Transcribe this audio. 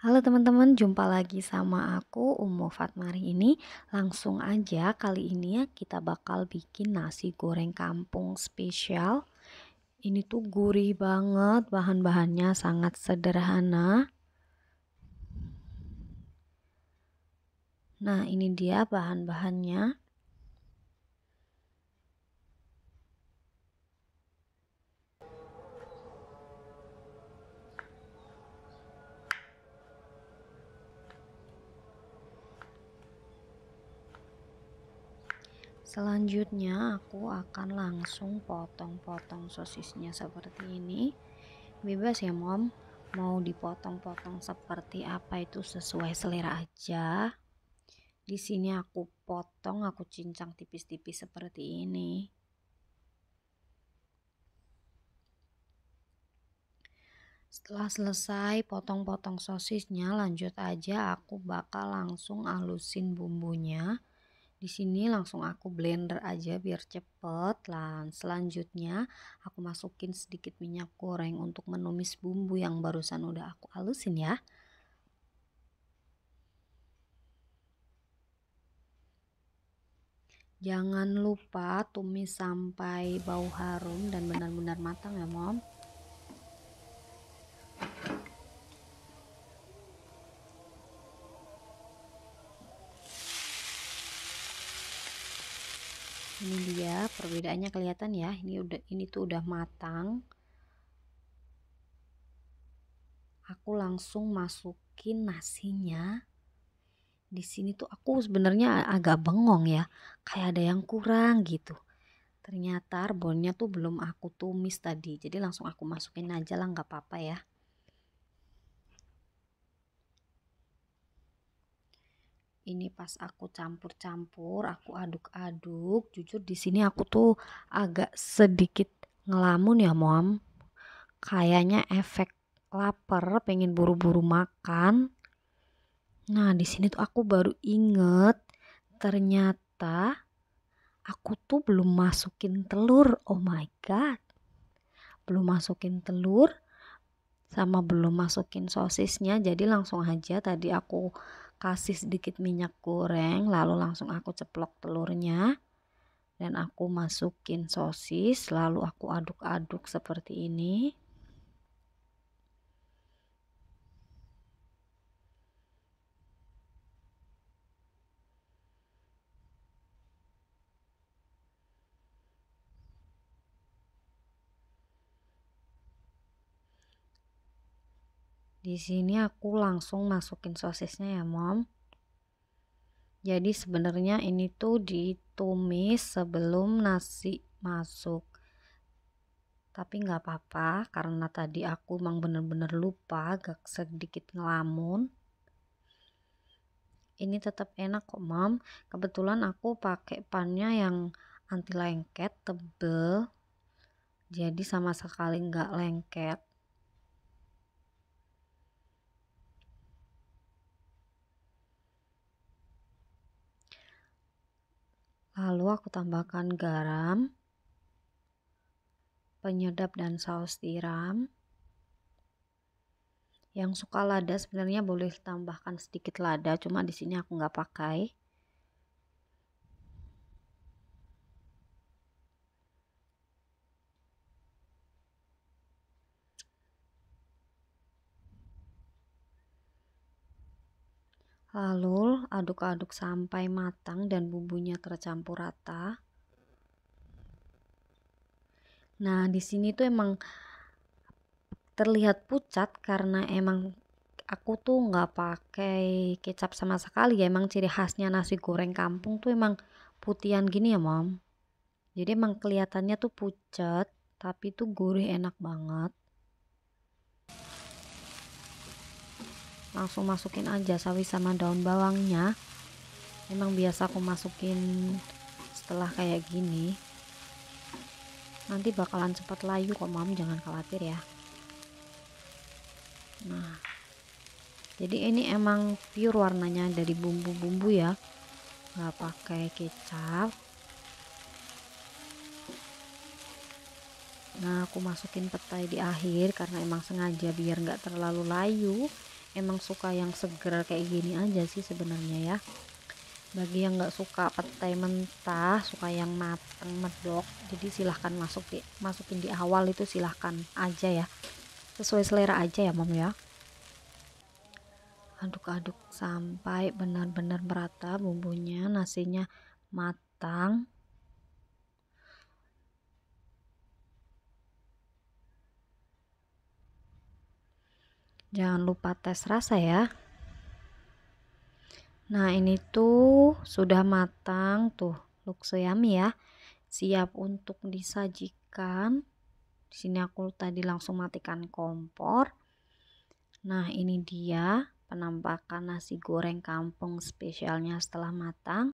Halo teman-teman, jumpa lagi sama aku Ummu Fatmari ini. Langsung aja kali ini ya kita bakal bikin nasi goreng kampung spesial. Ini tuh gurih banget, bahan-bahannya sangat sederhana. Nah, ini dia bahan-bahannya. Selanjutnya aku akan langsung potong-potong sosisnya seperti ini. Bebas ya, Mom. Mau dipotong-potong seperti apa itu sesuai selera aja. Di sini aku potong, aku cincang tipis-tipis seperti ini. Setelah selesai potong-potong sosisnya, lanjut aja aku bakal langsung alusin bumbunya di sini langsung aku blender aja biar cepet. Dan selanjutnya aku masukin sedikit minyak goreng untuk menumis bumbu yang barusan udah aku halusin ya. Jangan lupa tumis sampai bau harum dan benar-benar matang ya mom. ini dia perbedaannya kelihatan ya ini udah ini tuh udah matang aku langsung masukin nasinya di sini tuh aku sebenarnya agak bengong ya kayak ada yang kurang gitu ternyata rebonnya tuh belum aku tumis tadi jadi langsung aku masukin aja lah nggak apa-apa ya ini pas aku campur-campur, aku aduk-aduk, jujur di sini aku tuh agak sedikit ngelamun ya, Mom. Kayaknya efek lapar, pengen buru-buru makan. Nah, di sini tuh aku baru inget ternyata aku tuh belum masukin telur. Oh my god. Belum masukin telur sama belum masukin sosisnya. Jadi langsung aja tadi aku kasih sedikit minyak goreng lalu langsung aku ceplok telurnya dan aku masukin sosis lalu aku aduk-aduk seperti ini Di sini aku langsung masukin sosisnya ya, Mom. Jadi sebenarnya ini tuh ditumis sebelum nasi masuk. Tapi nggak apa-apa karena tadi aku emang bener-bener lupa agak sedikit ngelamun. Ini tetap enak kok, Mom. Kebetulan aku pakai pannya yang anti lengket tebel. Jadi sama sekali nggak lengket. Lalu aku tambahkan garam, penyedap dan saus tiram. Yang suka lada sebenarnya boleh tambahkan sedikit lada, cuma di sini aku nggak pakai. Lalu aduk-aduk sampai matang dan bumbunya tercampur rata. Nah, di sini tuh emang terlihat pucat karena emang aku tuh nggak pakai kecap sama sekali ya emang ciri khasnya nasi goreng kampung tuh emang putihan gini ya mom jadi emang kelihatannya tuh pucat tapi tuh gurih enak banget langsung masukin aja sawi sama daun bawangnya Emang biasa aku masukin setelah kayak gini nanti bakalan cepat layu kok mam jangan khawatir ya nah jadi ini emang pure warnanya dari bumbu-bumbu ya nggak pakai kecap nah aku masukin petai di akhir karena emang sengaja biar nggak terlalu layu emang suka yang seger kayak gini aja sih sebenarnya ya bagi yang nggak suka petai mentah suka yang mateng medok jadi silahkan masuk di, masukin di awal itu silahkan aja ya sesuai selera aja ya mom ya aduk-aduk sampai benar-benar merata bumbunya nasinya matang Jangan lupa tes rasa ya. Nah, ini tuh sudah matang tuh. so yummy ya. Siap untuk disajikan. Di sini aku tadi langsung matikan kompor. Nah, ini dia penampakan nasi goreng kampung spesialnya setelah matang.